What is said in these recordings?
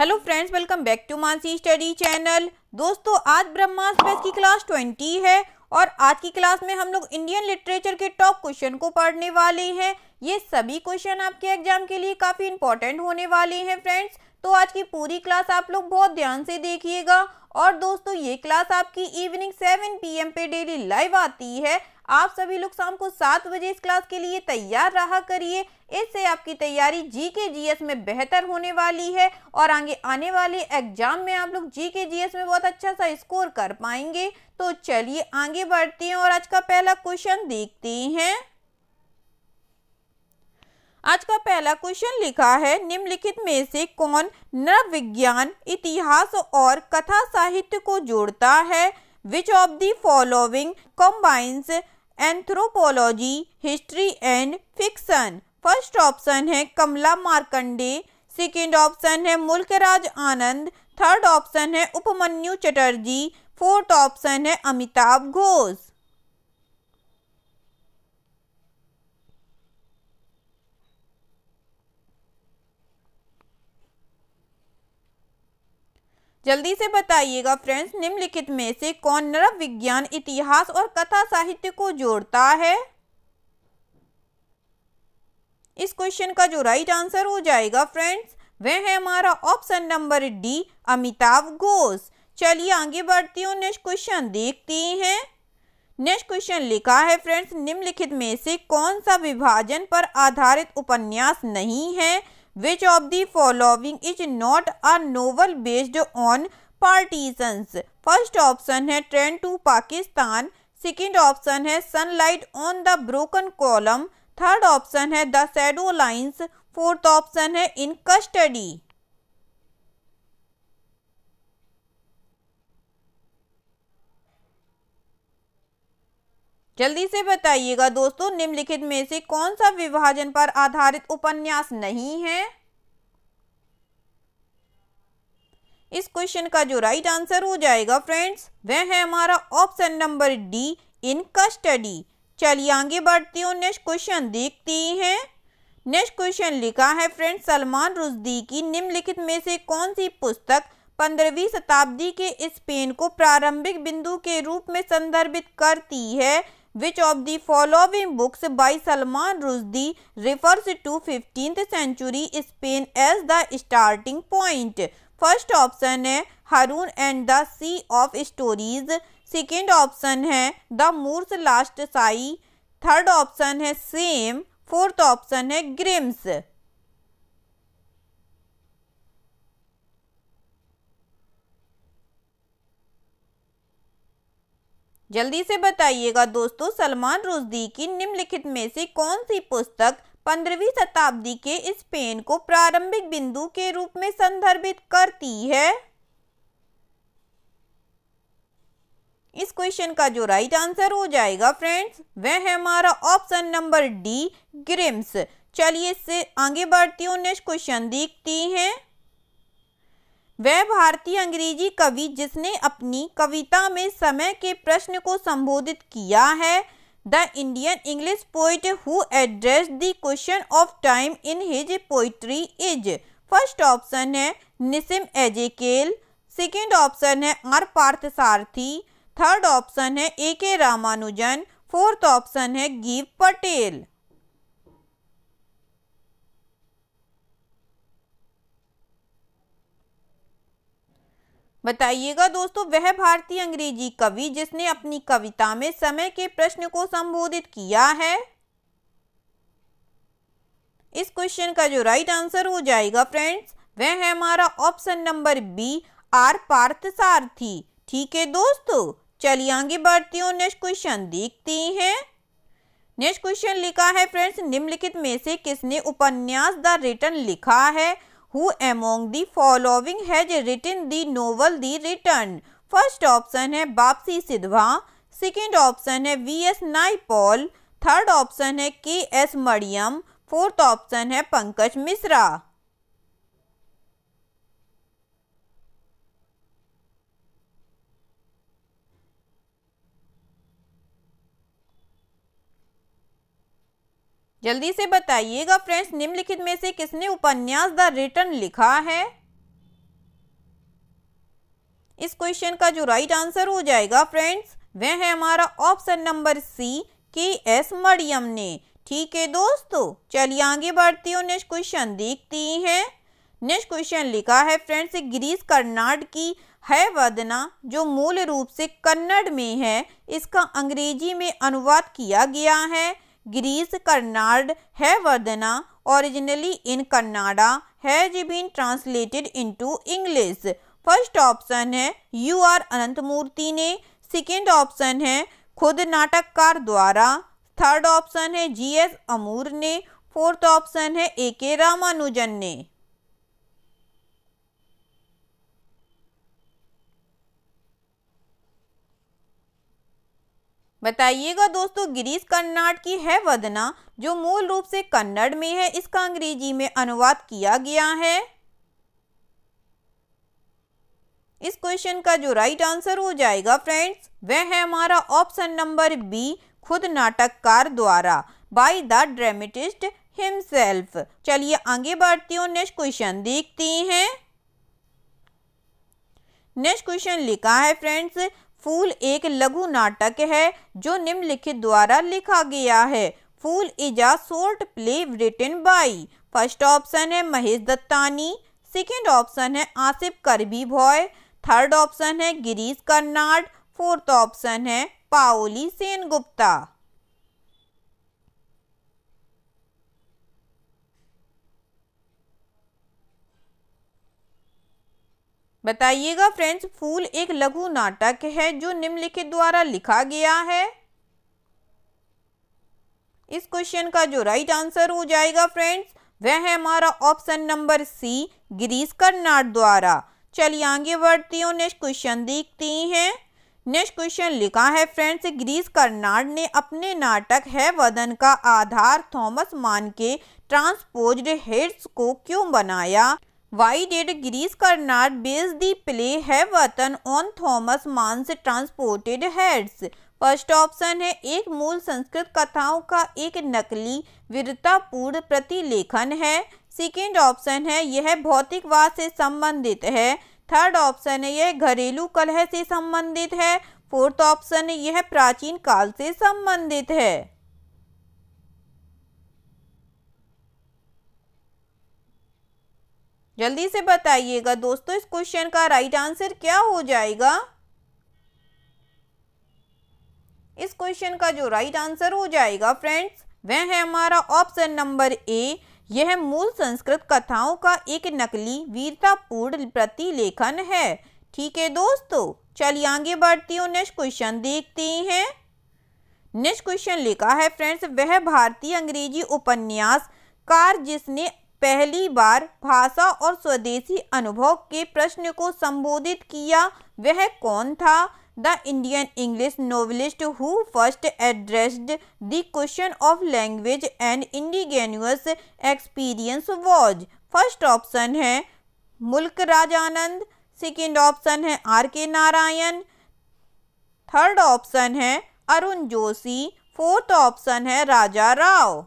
Hello friends welcome back to Mansi study channel दोस्तों आज ब्रह्मास्त्र की क्लास ट्वेंटी है और आज की क्लास में हम लोग इंडियन लिटरेचर के टॉप क्वेश्चन को पढ़ने वाले हैं ये सभी क्वेश्चन आपके एग्जाम के लिए काफ़ी इंपॉर्टेंट होने वाले हैं फ्रेंड्स तो आज की पूरी क्लास आप लोग बहुत ध्यान से देखिएगा और दोस्तों ये क्लास आपकी इवनिंग सेवन पी पे डेली लाइव आती है आप सभी लोग शाम को सात बजे इस क्लास के लिए तैयार रहा करिए इससे आपकी तैयारी जी के जी एस में बेहतर होने वाली है और आगे आने वाले एग्जाम में आप लोग जी के जी एस में बहुत अच्छा सा स्कोर कर पाएंगे तो चलिए आगे बढ़ते हैं और आज का पहला क्वेश्चन देखते हैं आज का पहला क्वेश्चन लिखा है निम्नलिखित में से कौन नव विज्ञान इतिहास और कथा साहित्य को जोड़ता है which of the following combines anthropology history and fiction first option है कमला मार्कंडे सेकेंड ऑप्शन है मुल्कराज आनंद थर्ड ऑप्शन है उपमन्यु चटर्जी फोर्थ ऑप्शन है अमिताभ घोष जल्दी से बताइएगा फ्रेंड्स निम्नलिखित में से कौन नरव विज्ञान इतिहास और कथा साहित्य को जोड़ता है इस क्वेश्चन का जो राइट आंसर हो जाएगा फ्रेंड्स वह है हमारा option number D Amitav Ghosh चलिए आगे बढ़ती हूँ नेक्स्ट क्वेश्चन देखती हैं नेक्स्ट क्वेश्चन लिखा है फ्रेंड्स निम्नलिखित में से कौन सा विभाजन पर आधारित उपन्यास नहीं है which of the following is not a novel based on partitions first option है train to Pakistan second option है sunlight on the broken column third option है the shadow lines fourth option है इन कस्टडी जल्दी से बताइएगा दोस्तों निम्नलिखित में से कौन सा विभाजन पर आधारित उपन्यास नहीं है इस क्वेश्चन का जो राइट आंसर हो जाएगा फ्रेंड्स वह है हमारा option number D in custody चलिए आगे बढ़ती हूँ नेक्स्ट क्वेश्चन देखती हैं नेक्स्ट क्वेश्चन लिखा है फ्रेंड सलमान रुजदी की निम्नलिखित में से कौन सी पुस्तक पंद्रहवीं शताब्दी के स्पेन को प्रारंभिक बिंदु के रूप में संदर्भित करती है Which of the following books by Salman Rushdie refers to 15th century Spain as the starting point? First option है Haroun and the sea of stories second option है the Moor's last sigh third option है Shame fourth option है Grimus जल्दी से बताइएगा दोस्तों सलमान रुश्दी की निम्नलिखित में से कौन सी पुस्तक पंद्रहवीं शताब्दी के स्पेन को प्रारंभिक बिंदु के रूप में संदर्भित करती है इस क्वेश्चन का जो राइट आंसर हो जाएगा फ्रेंड्स वह है हमारा ऑप्शन नंबर डी ग्रिम्स चलिए इससे आगे बढ़ती हूँ नेक्स्ट क्वेश्चन देखती हैं वह भारतीय अंग्रेजी कवि जिसने अपनी कविता में समय के प्रश्न को संबोधित किया है the Indian English poet who address the question of time in his poetry is first option है निसिम एजेकेल सेकेंड ऑप्शन है R Parthasarathy third option है A K Ramanujan fourth option है गीव पटेल बताइएगा दोस्तों वह भारतीय अंग्रेजी कवि जिसने अपनी कविता में समय के प्रश्न को संबोधित किया है इस क्वेश्चन का जो राइट आंसर हो जाएगा फ्रेंड्स वह है हमारा option number B R Parthasarathy ठीक है दोस्तों चलिए आगे बढ़ती हूँ नेक्स्ट क्वेश्चन देखती हैं नेक्स्ट क्वेश्चन लिखा है फ्रेंड्स निम्नलिखित में से किसने उपन्यास द रिटर्न लिखा है who among the following has written the novel The Return? First option है बापसी सिद्धवा सेकेंड ऑप्शन है V S Naipaul third option है K S Maryam fourth option है पंकज मिश्रा जल्दी से बताइएगा फ्रेंड्स निम्नलिखित में से किसने उपन्यास द रिटर्न लिखा है इस क्वेश्चन का जो राइट आंसर हो जाएगा फ्रेंड्स वह है हमारा ऑप्शन नंबर सी के एस मरियम ने ठीक है दोस्तों चलिए आगे बढ़ती हूँ नेक्स्ट क्वेश्चन देखती हैं नेक्स्ट क्वेश्चन लिखा है फ्रेंड्स ग्रीस कर्नाड की है वदना जो मूल रूप से कन्नड़ में है इसका अंग्रेजी में अनुवाद किया गया है ग्रीस Karnad है वर्दना originally in Kannada has been translated into English first option है यू आर अनंत मूर्ति ने सेकेंड ऑप्शन है खुद नाटककार द्वारा थर्ड ऑप्शन है जी एस अमूर ने फोर्थ ऑप्शन है ए के रामानुजन ने बताइएगा दोस्तों गिरीश कन्नाड की है वदना जो मूल रूप से कन्नड़ में है इसका अंग्रेजी में अनुवाद किया गया है इस क्वेश्चन का जो राइट आंसर हो जाएगा फ्रेंड्स वह है हमारा ऑप्शन नंबर बी खुद नाटककार द्वारा बाय द ड्रामेटिस्ट हिमसेल्फ चलिए आगे बढ़ती हूँ नेक्स्ट क्वेश्चन देखती हैं नेक्स्ट क्वेश्चन लिखा है फ्रेंड्स फूल एक लघु नाटक है जो निम्नलिखित द्वारा लिखा गया है फूल is a short play written by first option है महेश दत्तानी सेकेंड ऑप्शन है आसिफ करबी भॉय थर्ड ऑप्शन है गिरीश कर्नाड फोर्थ ऑप्शन है पाओली सेन गुप्ता बताइएगा फ्रेंड्स फूल एक लघु नाटक है जो निम्नलिखित द्वारा लिखा गया है इस क्वेश्चन का जो राइट आंसर हो जाएगा फ्रेंड्स वह है हमारा option number C Girish Karnad द्वारा चलिए आगे बढ़ती हूँ नेक्स्ट क्वेश्चन देखती हैं नेक्स्ट क्वेश्चन लिखा है फ्रेंड्स ग्रीस कर्नाड ने अपने नाटक है वदन का आधार थॉमस मान के ट्रांसपोज्ड हेड्स को क्यों बनाया Why did Greece Karnad base the play है वतन on Thomas Mann's transported heads? First option है एक मूल संस्कृत कथाओं का एक नकली विरतापूर्ण प्रतिलेखन है सेकेंड ऑप्शन है यह भौतिकवाद से संबंधित है थर्ड ऑप्शन है यह घरेलू कलह से संबंधित है फोर्थ ऑप्शन यह प्राचीन काल से संबंधित है जल्दी से बताइएगा दोस्तों इस क्वेश्चन का राइट आंसर क्या हो जाएगा इस क्वेश्चन का जो राइट आंसर हो जाएगा फ्रेंड्स वह है हमारा ऑप्शन नंबर ए यह मूल संस्कृत कथाओं का एक नकली वीरतापूर्ण प्रतिलेखन है ठीक है दोस्तों चलिए आगे बढ़ती हूँ नेक्स्ट क्वेश्चन देखते हैं नेक्स्ट क्वेश्चन लिखा है फ्रेंड्स वह भारतीय अंग्रेजी उपन्यास कार जिसने पहली बार भाषा और स्वदेशी अनुभव के प्रश्न को संबोधित किया वह कौन था the Indian English novelist who first addressed the question of language and indigenous experience was first option है मुल्क राजानंद सेकेंड ऑप्शन है R K Narayan third option है अरुण जोशी फोर्थ ऑप्शन है राजा राव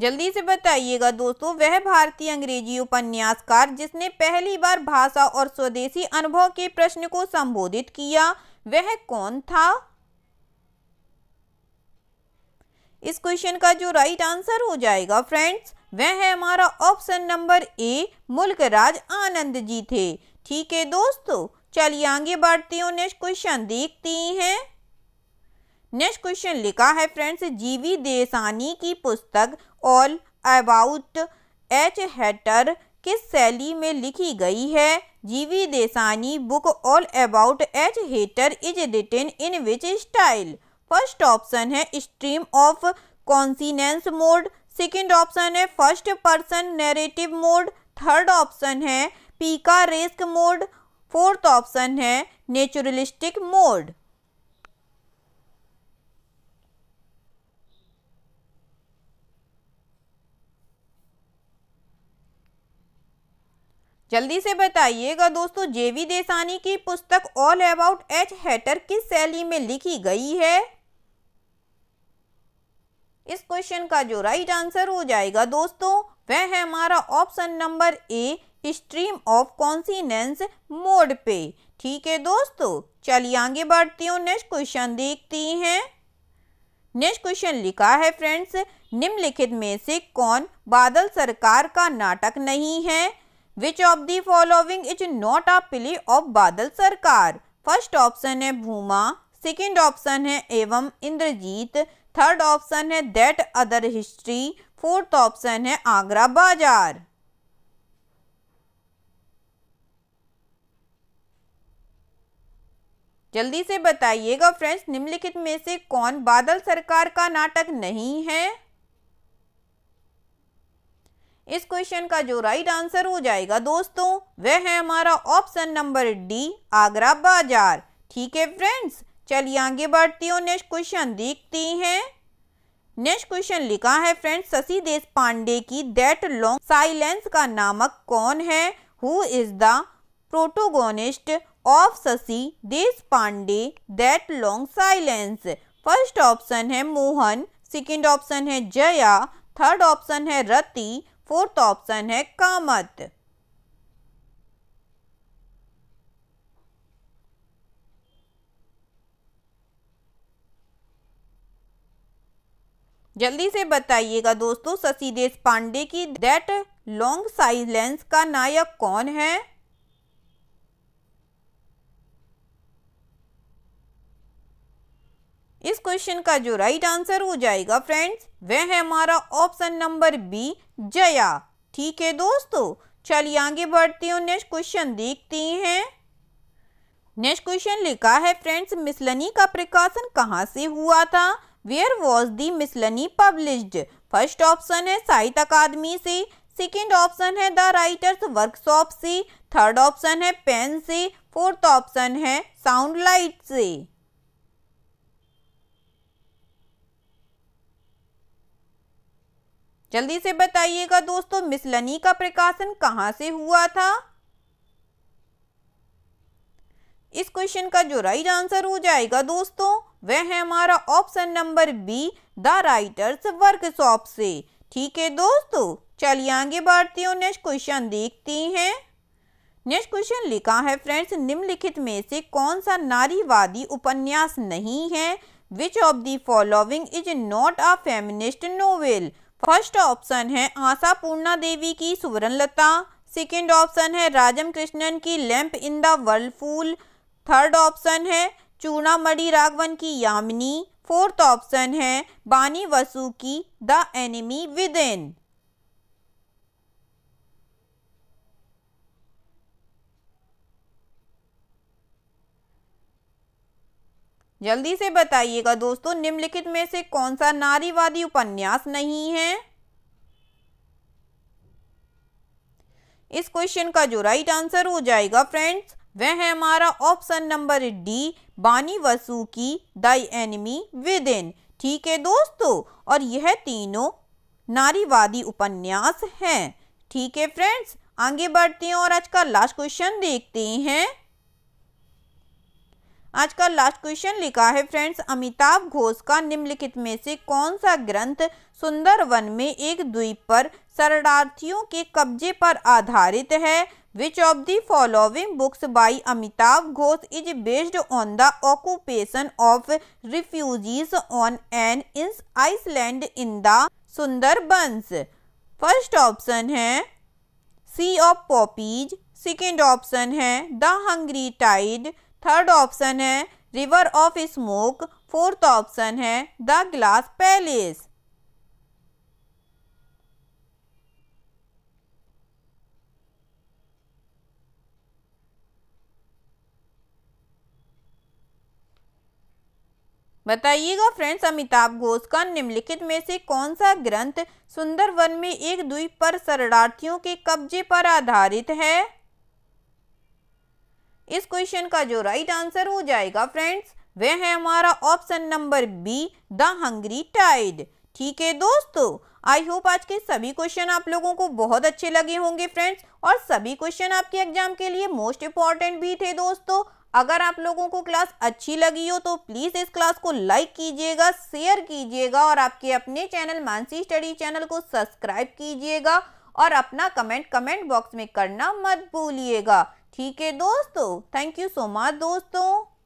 जल्दी से बताइएगा दोस्तों वह भारतीय अंग्रेजी उपन्यासकार जिसने पहली बार भाषा और स्वदेशी अनुभव के प्रश्न को संबोधित किया वह कौन था इस क्वेश्चन का जो राइट आंसर हो जाएगा फ्रेंड्स वह है हमारा option number A Mulkraj Anand ji थे ठीक है दोस्तों चलिए आगे बढ़ते हैं नेक्स्ट क्वेश्चन देखते हैं नेक्स्ट क्वेश्चन लिखा है फ्रेंड्स जीवी देसानी की पुस्तक ऑल अबाउट एच हैटर किस शैली में लिखी गई है G V Desani book all about H Hatterr is written in which style first option है stream of consciousness mode second option है first person narrative mode third option है picaresque mode fourth option है नेचुरलिस्टिक मोड जल्दी से बताइएगा दोस्तों जेवी देसानी की पुस्तक ऑल अबाउट एच हैटर किस शैली में लिखी गई है इस क्वेश्चन का जो राइट आंसर हो जाएगा दोस्तों वह है हमारा option number A stream of consciousness mode पे ठीक है दोस्तों चलिए आगे बढ़ती हूँ नेक्स्ट क्वेश्चन देखती हैं नेक्स्ट क्वेश्चन लिखा है फ्रेंड्स निम्नलिखित में से कौन बादल सरकार का नाटक नहीं है which of the following is not a play of Badal Sarkar first option है भूमा सेकेंड ऑप्शन है एवं इंद्रजीत थर्ड ऑप्शन है that other history fourth option है आगरा बाजार जल्दी से बताइएगा फ्रेंड्स निम्नलिखित में से कौन बादल सरकार का नाटक नहीं है इस क्वेश्चन का जो राइट आंसर हो जाएगा दोस्तों वह है हमारा ऑप्शन नंबर डी आगरा बाजार ठीक है फ्रेंड्स चलिए आगे बढ़ती हूँ नेक्स्ट क्वेश्चन देखती हैं नेक्स्ट क्वेश्चन लिखा है फ्रेंड्स शशि देश पांडे की दैट लॉन्ग साइलेंस का नामक कौन है who is the protagonist of Shashi Deshpande that long silence first option है मोहन सेकंड ऑप्शन है जया थर्ड ऑप्शन है रति फोर्थ ऑप्शन है कामत जल्दी से बताइएगा दोस्तों शशि पांडे की दैट लॉन्ग साइज लेंस का नायक कौन है इस क्वेश्चन का जो राइट आंसर हो जाएगा फ्रेंड्स वह है हमारा ऑप्शन नंबर बी जया ठीक है दोस्तों चलिए आगे बढ़ते हैं नेक्स्ट क्वेश्चन देखते हैं नेक्स्ट क्वेश्चन लिखा है फ्रेंड्स मिसलनी का प्रकाशन कहाँ से हुआ था where was the miscellany published first option है साहित्य अकादमी से सेकेंड ऑप्शन है द राइटर्स वर्कशॉप से थर्ड ऑप्शन है पेन से फोर्थ ऑप्शन है साउंड लाइट से जल्दी से बताइएगा दोस्तों मिसलनी का प्रकाशन कहाँ से हुआ था इस क्वेश्चन का जो राइट आंसर हो जाएगा दोस्तों वह है हमारा option number B the writers workshop से ठीक है दोस्तों चलिए आगे बढ़ती हूँ नेक्स्ट क्वेश्चन देखती हैं नेक्स्ट क्वेश्चन लिखा है फ्रेंड्स निम्नलिखित में से कौन सा नारीवादी उपन्यास नहीं है which of the following is not a feminist novel first option है आशा पूर्णा देवी की सुवर्णलता सेकेंड ऑप्शन है राजम कृष्णन की lamp in the pool third option है चूड़ामणि राघवन की यामिनी फोर्थ ऑप्शन है बानी वसु की द एनिमी विद इन जल्दी से बताइएगा दोस्तों निम्नलिखित में से कौन सा नारीवादी उपन्यास नहीं है इस क्वेश्चन का जो राइट आंसर हो जाएगा फ्रेंड्स वह है हमारा ऑप्शन नंबर डी बानी वसु की दाई एनिमी विद इन ठीक है दोस्तों और यह तीनों नारीवादी उपन्यास हैं ठीक है फ्रेंड्स आगे बढ़ते हैं और आज का लास्ट क्वेश्चन देखते हैं आज का लास्ट क्वेश्चन लिखा है फ्रेंड्स अमिताभ घोष का निम्नलिखित में से कौन सा ग्रंथ सुंदर वन में एक द्वीप पर शरणार्थियों के कब्जे पर आधारित है which of the following books by Amitav Ghosh is based on the occupation of refugees on an इंस आइसलैंड इन द बंस फर्स्ट ऑप्शन है sea of poppies second option है the hungry tide third option है river of smoke fourth option है the glass palace बताइएगा friends Amitav Ghosh का निम्नलिखित में से कौन सा ग्रंथ सुंदरवन में एक द्वीप पर शरणार्थियों के कब्जे पर आधारित है इस क्वेश्चन का जो राइट आंसर हो जाएगा फ्रेंड्स वह है हमारा option number B the hungry tide ठीक है दोस्तों आई होप आज के सभी क्वेश्चन आप लोगों को बहुत अच्छे लगे होंगे फ्रेंड्स और सभी क्वेश्चन आपके एग्जाम के लिए मोस्ट इंपॉर्टेंट भी थे दोस्तों अगर आप लोगों को क्लास अच्छी लगी हो तो प्लीज़ इस क्लास को लाइक कीजिएगा शेयर कीजिएगा और आपके अपने चैनल मानसी स्टडी चैनल को सब्सक्राइब कीजिएगा और अपना कमेंट कमेंट बॉक्स में करना मत भूलिएगा ठीक है दोस्तों थैंक यू सो मच दोस्तों